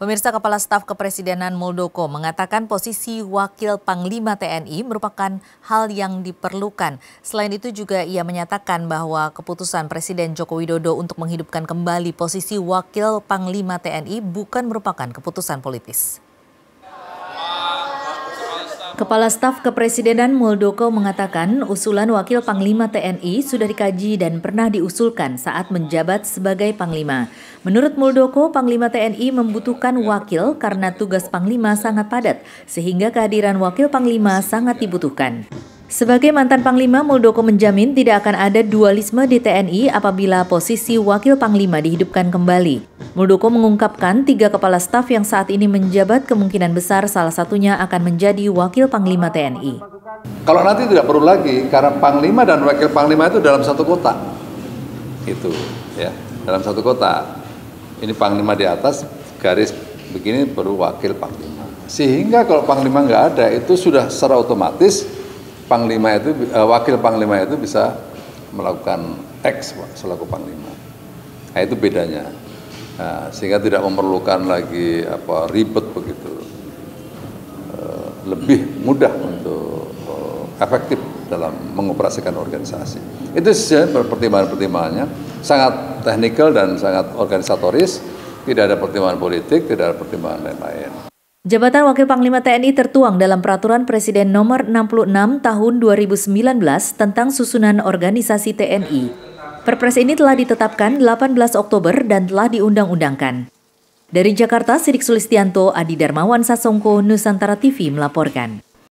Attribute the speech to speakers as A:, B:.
A: Pemirsa Kepala Staf Kepresidenan Muldoko mengatakan posisi Wakil Panglima TNI merupakan hal yang diperlukan. Selain itu juga ia menyatakan bahwa keputusan Presiden Joko Widodo untuk menghidupkan kembali posisi Wakil Panglima TNI bukan merupakan keputusan politis. Kepala Staf Kepresidenan Muldoko mengatakan usulan Wakil Panglima TNI sudah dikaji dan pernah diusulkan saat menjabat sebagai Panglima. Menurut Muldoko, Panglima TNI membutuhkan wakil karena tugas Panglima sangat padat, sehingga kehadiran Wakil Panglima sangat dibutuhkan. Sebagai mantan Panglima, Muldoko menjamin tidak akan ada dualisme di TNI apabila posisi Wakil Panglima dihidupkan kembali. Muldoko mengungkapkan tiga kepala staf yang saat ini menjabat kemungkinan besar salah satunya akan menjadi Wakil Panglima TNI.
B: Kalau nanti tidak perlu lagi, karena Panglima dan Wakil Panglima itu dalam satu kota. Itu, ya, dalam satu kota. Ini Panglima di atas, garis begini perlu Wakil Panglima. Sehingga kalau Panglima nggak ada, itu sudah secara otomatis panglima itu eh, wakil panglima itu bisa melakukan X selaku panglima. Nah, itu bedanya. Nah, sehingga tidak memerlukan lagi apa ribet begitu. Eh, lebih mudah untuk eh, efektif dalam mengoperasikan organisasi. Itu saja pertimbangan-pertimbangannya sangat teknikal dan sangat organisatoris, tidak ada pertimbangan politik, tidak ada pertimbangan lain-lain.
A: Jabatan Wakil Panglima TNI tertuang dalam Peraturan Presiden Nomor 66 Tahun 2019 tentang Susunan Organisasi TNI. Perpres ini telah ditetapkan 18 Oktober dan telah diundang-undangkan. Dari Jakarta, Sidik Sulistianto, Adi Darmawan Sasongko, Nusantara TV melaporkan.